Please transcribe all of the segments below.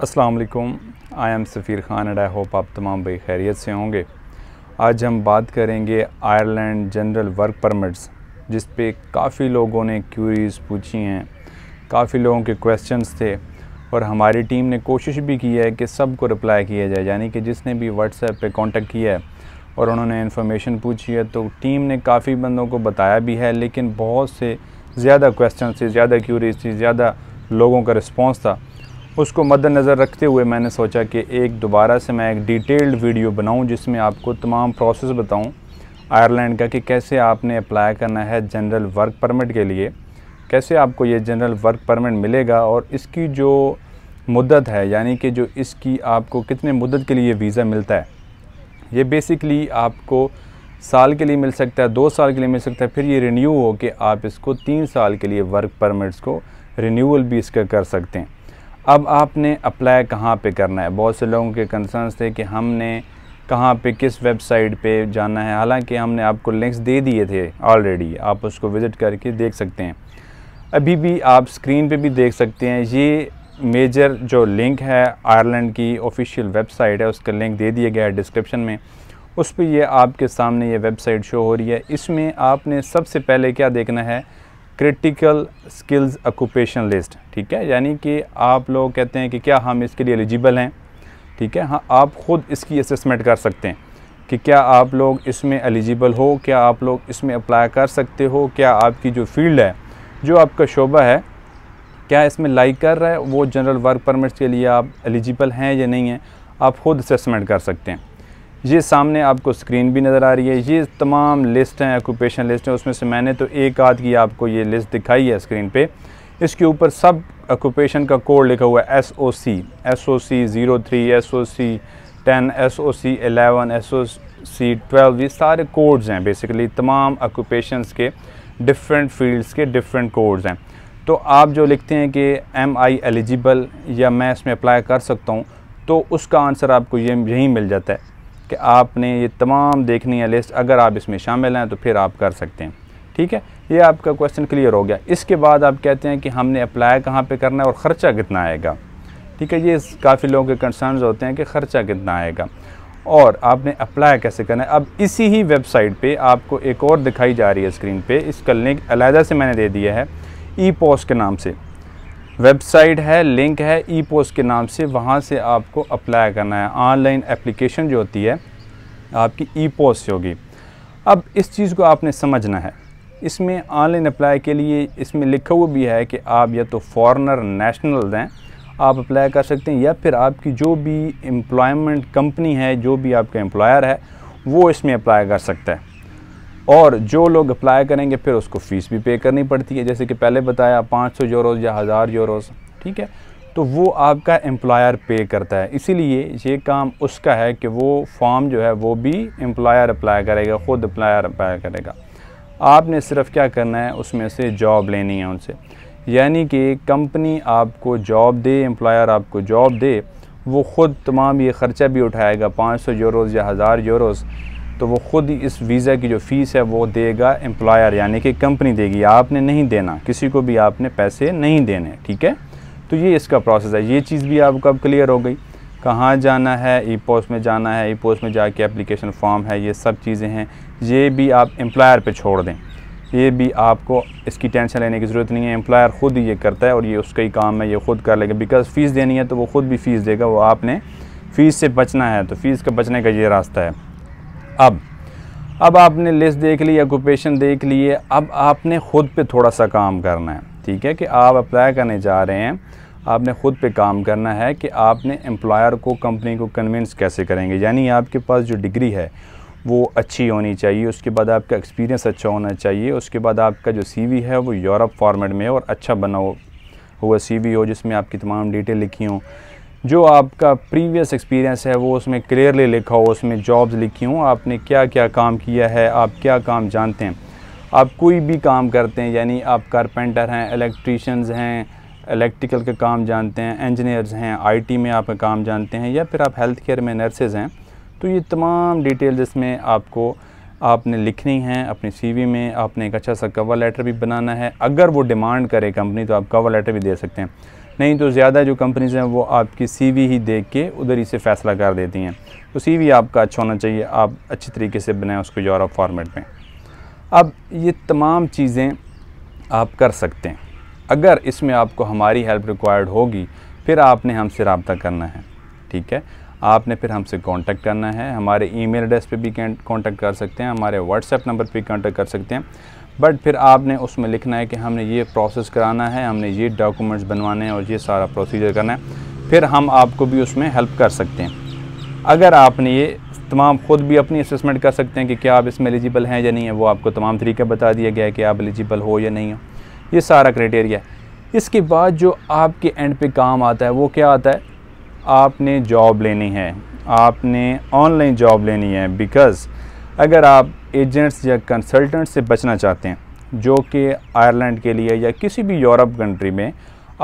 अस्सलाम वालेकुम I am Safir Khan and I hope आप तमाम खैरियत से होंगे आज हम बात करेंगे आयरलैंड जनरल वर्क परमिट्स जिस पे काफ़ी लोगों ने क्यूरीज पूछी हैं काफ़ी लोगों के क्वेश्चंस थे और हमारी टीम ने कोशिश भी की है कि सबको रिप्लाई किया जाए यानी कि जिसने भी व्हाट्सएप पे कांटेक्ट किया है और उन्होंने इन्फॉर्मेशन पूछी है तो टीम ने काफ़ी बंदों को बताया भी है लेकिन बहुत से ज़्यादा क्वेश्चन थे ज़्यादा क्यूरीज थी ज़्यादा लोगों का रिस्पॉन्स था उसको मद्दनज़र रखते हुए मैंने सोचा कि एक दोबारा से मैं एक डिटेल्ड वीडियो बनाऊं जिसमें आपको तमाम प्रोसेस बताऊं आयरलैंड का कि कैसे आपने अप्लाई करना है जनरल वर्क परमिट के लिए कैसे आपको ये जनरल वर्क परमिट मिलेगा और इसकी जो मुद्दत है यानी कि जो इसकी आपको कितने मुद्दत के लिए वीज़ा मिलता है ये बेसिकली आपको साल के लिए मिल सकता है दो साल के लिए मिल सकता है फिर ये रिन्यू हो के आप इसको तीन साल के लिए वर्क परमिट्स को रिन्यूअल भी इसका कर सकते हैं अब आपने अप्लाई कहाँ पे करना है बहुत से लोगों के कंसर्न्स थे कि हमने कहाँ पे किस वेबसाइट पे जाना है हालांकि हमने आपको लिंक्स दे दिए थे ऑलरेडी आप उसको विज़िट करके देख सकते हैं अभी भी आप स्क्रीन पे भी देख सकते हैं ये मेजर जो लिंक है आयरलैंड की ऑफिशियल वेबसाइट है उसका लिंक दे दिया गया है डिस्क्रिप्शन में उस पर ये आपके सामने ये वेबसाइट शो हो रही है इसमें आपने सबसे पहले क्या देखना है क्रिटिकल स्किल्स ऑक्यूपेशन लिस्ट ठीक है यानी कि आप लोग कहते हैं कि क्या हम इसके लिए एलिजिबल हैं ठीक है हाँ आप ख़ुद इसकी असेसमेंट कर सकते हैं कि क्या आप लोग इसमें एलिजिबल हो क्या आप लोग इसमें अप्लाई कर सकते हो क्या आपकी जो फील्ड है जो आपका शोबा है क्या इसमें लाइक कर रहा है वो जनरल वर्क परमिट्स के लिए आप एलिजिबल हैं या नहीं हैं आप ख़ुद असेसमेंट कर सकते हैं ये सामने आपको स्क्रीन भी नज़र आ रही है ये तमाम लिस्ट हैं ऑक्यूपेशन लिस्ट हैं उसमें से मैंने तो एक आध की आपको ये लिस्ट दिखाई है स्क्रीन पे इसके ऊपर सब ऑक्यूपेशन का कोड लिखा हुआ है S O C S O C zero three S O C ten S O C eleven S O C twelve ये सारे कोड्स हैं बेसिकली तमाम ऑक्यूपेशन के डिफरेंट फील्ड्स के डिफरेंट कोड्स हैं तो आप जो लिखते हैं कि एम आई एलिजिबल या मैं इसमें अप्लाई कर सकता हूँ तो उसका आंसर आपको ये यहीं मिल जाता है कि आपने ये तमाम देखनी है लिस्ट अगर आप इसमें शामिल हैं तो फिर आप कर सकते हैं ठीक है ये आपका क्वेश्चन क्लियर हो गया इसके बाद आप कहते हैं कि हमने अप्लाई कहाँ पे करना है और ख़र्चा कितना आएगा ठीक है ये काफ़ी लोगों के कंसर्न होते हैं कि ख़र्चा कितना आएगा और आपने अप्लाई कैसे करना है अब इसी ही वेबसाइट पे आपको एक और दिखाई जा रही है स्क्रीन पे इसका लिंक अलहदा से मैंने दे दिया है ई पोस्ट के नाम से वेबसाइट है लिंक है ई पोस्ट के नाम से वहाँ से आपको अप्लाई करना है ऑनलाइन एप्लीकेशन जो होती है आपकी ई पोस्ट होगी अब इस चीज़ को आपने समझना है इसमें ऑनलाइन अप्लाई के लिए इसमें लिखा हुआ भी है कि आप या तो फॉरेनर नेशनल दें आप अप्लाई कर सकते हैं या फिर आपकी जो भी एम्प्लॉयमेंट कंपनी है जो भी आपका एम्प्लॉयर है वो इसमें अप्लाई कर सकता है और जो लोग अप्लाई करेंगे फिर उसको फ़ीस भी पे करनी पड़ती है जैसे कि पहले बताया 500 सौ यूरोज़ या हज़ार यूरोज़ ठीक है तो वो आपका एम्प्लॉयर पे करता है इसीलिए ये काम उसका है कि वो फॉर्म जो है वो भी एम्प्लॉयर अप्लाई करेगा ख़ुद अप्लायर अप्लाई करेगा आपने सिर्फ क्या करना है उसमें से जॉब लेनी है उनसे यानी कि कंपनी आपको जॉब दे एम्प्लॉयर आपको जॉब दे वो ख़ुद तमाम ये ख़र्चा भी उठाएगा 500 सौ यूरोज़ या हज़ार यूरोज़ तो वो ख़ुद इस वीज़ा की जो फ़ीस है वो देगा एम्प्लॉयर यानी कि कंपनी देगी आपने नहीं देना किसी को भी आपने पैसे नहीं देने ठीक है तो ये इसका प्रोसेस है ये चीज़ भी आपको अब क्लियर हो गई कहाँ जाना है ई पोस्ट में जाना है ई पोस्ट में जाके एप्लीकेशन फॉर्म है ये सब चीज़ें हैं ये भी आप एम्प्लॉयर पे छोड़ दें ये भी आपको इसकी टेंशन लेने की ज़रूरत नहीं है एम्प्लॉयर ख़ुद ही ये करता है और ये उसका ही काम है ये ख़ुद कर लेगा बिकॉज़ फ़ीस देनी है तो वो ख़ुद भी फ़ीस देगा वो आपने फ़ीस से बचना है तो फ़ीस का बचने का ये रास्ता है अब अब आपने लिस्ट देख ली ऑक्यूपेशन देख लिए अब आपने ख़ुद पे थोड़ा सा काम करना है ठीक है कि आप अप्लाई करने जा रहे हैं आपने ख़ुद पे काम करना है कि आपने एम्प्लॉयर को कंपनी को कन्विंस कैसे करेंगे यानी आपके पास जो डिग्री है वो अच्छी होनी चाहिए उसके बाद आपका एक्सपीरियंस अच्छा होना चाहिए उसके बाद आपका जो सी है वो यूरोप फॉर्मेट में और अच्छा बना हुआ सी हो जिसमें आपकी तमाम डिटेल लिखी हों जो आपका प्रीवियस एक्सपीरियंस है वो उसमें क्लियरली लिखा हो उसमें जॉब्स लिखी हूँ आपने क्या क्या काम किया है आप क्या काम जानते हैं आप कोई भी काम करते हैं यानी आप कारपेंटर हैं इलेक्ट्रीशियंस हैं इलेक्ट्रिकल के काम जानते हैं इंजीनियर्स हैं आईटी में आपका काम जानते हैं या फिर आप हेल्थ केयर में नर्सेज हैं तो ये तमाम डिटेल्स इसमें आपको आपने लिखनी है अपने सीवी में आपने एक अच्छा सा कवर लेटर भी बनाना है अगर वो डिमांड करे कंपनी तो आप कवर लेटर भी दे सकते हैं नहीं तो ज़्यादा जो कंपनीज़ हैं वो आपकी सीवी ही देख के उधर ही से फ़ैसला कर देती हैं तो सीवी आपका अच्छा होना चाहिए आप अच्छे तरीके से बनाएं उसको यूरोप फॉर्मेट में अब ये तमाम चीज़ें आप कर सकते हैं अगर इसमें आपको हमारी हेल्प रिक्वायर्ड होगी फिर आपने हमसे रबता करना है ठीक है आपने फिर हमसे कांटेक्ट करना है हमारे ईमेल एड्रेस पे भी कांटेक्ट कर सकते हैं हमारे व्हाट्सएप नंबर पे कांटेक्ट कर सकते हैं बट फिर आपने उसमें लिखना है कि हमने ये प्रोसेस कराना है हमने ये डॉक्यूमेंट्स बनवाने हैं और ये सारा प्रोसीजर करना है फिर हम आपको भी उसमें हेल्प कर सकते हैं अगर आपने ये तमाम ख़ुद भी अपनी असमेंट कर सकते हैं कि क्या आप इसमें एलिजिबल हैं या नहीं है वो आपको तमाम तरीके बता दिया गया है कि आप एलिजिबल हो या नहीं हो ये सारा क्राइटेरिया है इसके बाद जो आपके एंड पे काम आता है वो क्या आता है आपने जॉब लेनी है आपने ऑनलाइन जॉब लेनी है बिकॉज़ अगर आप एजेंट्स या कंसल्टेंट से बचना चाहते हैं जो कि आयरलैंड के लिए या किसी भी यूरोप कंट्री में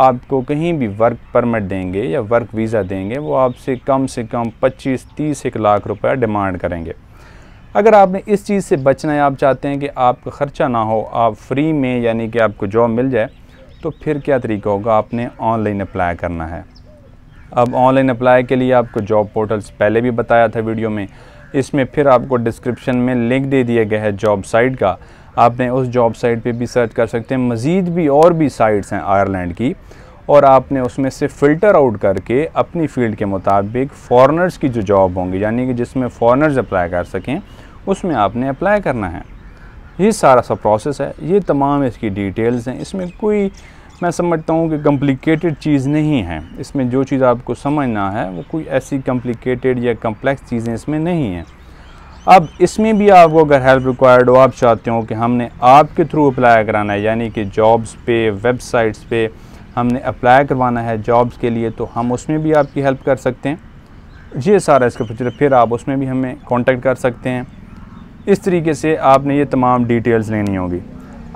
आपको कहीं भी वर्क परमिट देंगे या वर्क वीज़ा देंगे वो आपसे कम से कम 25 तीस एक लाख रुपया डिमांड करेंगे अगर आपने इस चीज़ से बचना है आप चाहते हैं कि आपका ख़र्चा ना हो आप फ्री में यानी कि आपको जॉब मिल जाए तो फिर क्या तरीका होगा आपने ऑनलाइन अप्लाई करना है अब ऑनलाइन अप्लाई के लिए आपको जॉब पोर्टल्स पहले भी बताया था वीडियो में इसमें फिर आपको डिस्क्रिप्शन में लिंक दे दिया गया है जॉब साइट का आपने उस जॉब साइट पे भी सर्च कर सकते हैं मज़ीद भी और भी साइट्स हैं आयरलैंड की और आपने उसमें से फ़िल्टर आउट करके अपनी फील्ड के मुताबिक फ़ॉरनर्स की जो जॉब होंगी यानी कि जिसमें फ़ॉरनर्स अप्लाई कर सकें उसमें आपने अप्लाई करना है ये सारा सा प्रोसेस है ये तमाम इसकी डिटेल्स हैं इसमें कोई मैं समझता हूँ कि कम्प्लिकेटेड चीज़ नहीं है इसमें जो चीज़ आपको समझना है वो कोई ऐसी कम्प्लिकेटेड या कम्प्लेक्स चीज़ें इसमें नहीं हैं अब इसमें भी आपको अगर हेल्प रिक्वायर्ड हो आप चाहते हो कि हमने आपके थ्रू अप्लाई कराना है यानी कि जॉब्स पे वेबसाइट्स पे हमने अप्लाई करवाना है जॉब्स के लिए तो हम उसमें भी आपकी हेल्प कर सकते हैं ये सारा इसका फीचर फिर आप उसमें भी हमें कांटेक्ट कर सकते हैं इस तरीके से आपने ये तमाम डिटेल्स लेनी होगी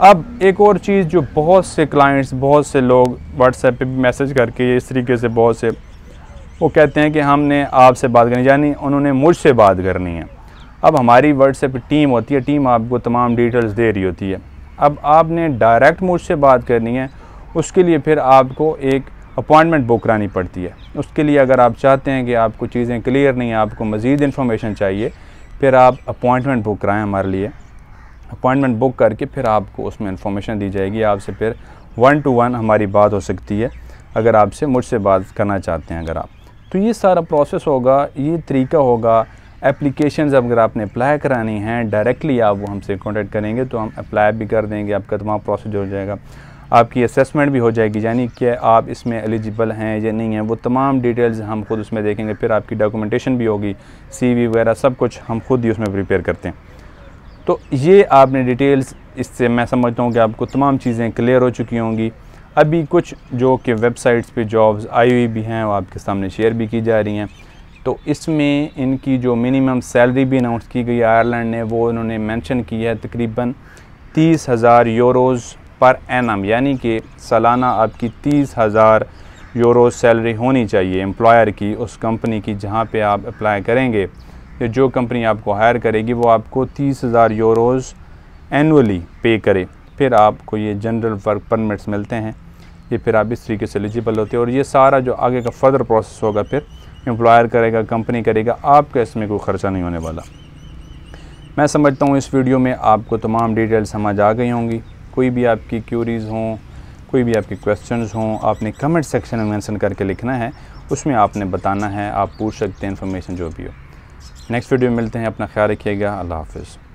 अब एक और चीज़ जो बहुत से क्लाइंट्स बहुत से लोग व्हाट्सएप पे भी मैसेज करके इस तरीके से बहुत से वो कहते हैं कि हमने आपसे बात करनी यानी उन्होंने मुझसे बात करनी है अब हमारी व्हाट्सएप टीम होती है टीम आपको तमाम डिटेल्स दे रही होती है अब आपने डायरेक्ट मुझसे बात करनी है उसके लिए फिर आपको एक अपॉइंटमेंट बुक करानी पड़ती है उसके लिए अगर आप चाहते हैं कि आपको चीज़ें क्लियर नहीं है आपको मज़ीद इन्फॉर्मेशन चाहिए फिर आप अपॉइंटमेंट बुक कराएँ हमारे लिए अपॉइंटमेंट बुक करके फिर आपको उसमें इन्फॉर्मेशन दी जाएगी आपसे फिर वन टू वन हमारी बात हो सकती है अगर आपसे मुझसे बात करना चाहते हैं अगर आप तो ये सारा प्रोसेस होगा ये तरीका होगा एप्लीकेशन अगर आपने अप्लाई करानी है डायरेक्टली आप वो हमसे कॉन्टेक्ट करेंगे तो हम अप्लाई भी कर देंगे आपका तमाम प्रोसेस हो जाएगा आपकी असेसमेंट भी हो जाएगी यानी कि आप इसमें एलिजिबल हैं या नहीं हैं वो तमाम डिटेल्स हम खुद उसमें देखेंगे फिर आपकी डॉक्यूमेंटेशन भी होगी सीवी वगैरह सब कुछ हम खुद ही उसमें प्रिपेयर करते हैं तो ये आपने डिटेल्स इससे मैं समझता हूँ कि आपको तमाम चीज़ें क्लियर हो चुकी होंगी अभी कुछ जो कि वेबसाइट्स पे जॉब्स आई हुई भी हैं वो आपके सामने शेयर भी की जा रही हैं तो इसमें इनकी जो मिनिमम सैलरी भी अनाउंस की गई आयरलैंड ने वो इन्होंने मेंशन की है तकरीबन तीस हज़ार यूरोज़ पर एनम यानी कि सालाना आपकी तीस हज़ार यूरो सैलरी होनी चाहिए एम्प्लॉयर की उस कंपनी की जहाँ पर आप अप्लाई करेंगे या जो कंपनी आपको हायर करेगी वो आपको तीस हज़ार यूरोज़ एनुअली पे करे फिर आपको ये जनरल वर्क परमिट्स मिलते हैं ये फिर आप इस तरीके से एलिजिबल होते हैं और ये सारा जो आगे का फर्दर प्रोसेस होगा फिर एम्प्लॉयर करेगा कंपनी करेगा आपका इसमें कोई ख़र्चा नहीं होने वाला मैं समझता हूँ इस वीडियो में आपको तमाम डिटेल समझ आ गई होंगी कोई भी आपकी क्यूरीज़ हों कोई भी आपके क्वेश्चंस हों आपने कमेंट सेक्शन में मेंशन करके लिखना है उसमें आपने बताना है आप पूछ सकते हैं इन्फॉर्मेशन जो भी हो नेक्स्ट वीडियो मिलते हैं अपना ख्याल रखिएगा अल्लाह हाफिज़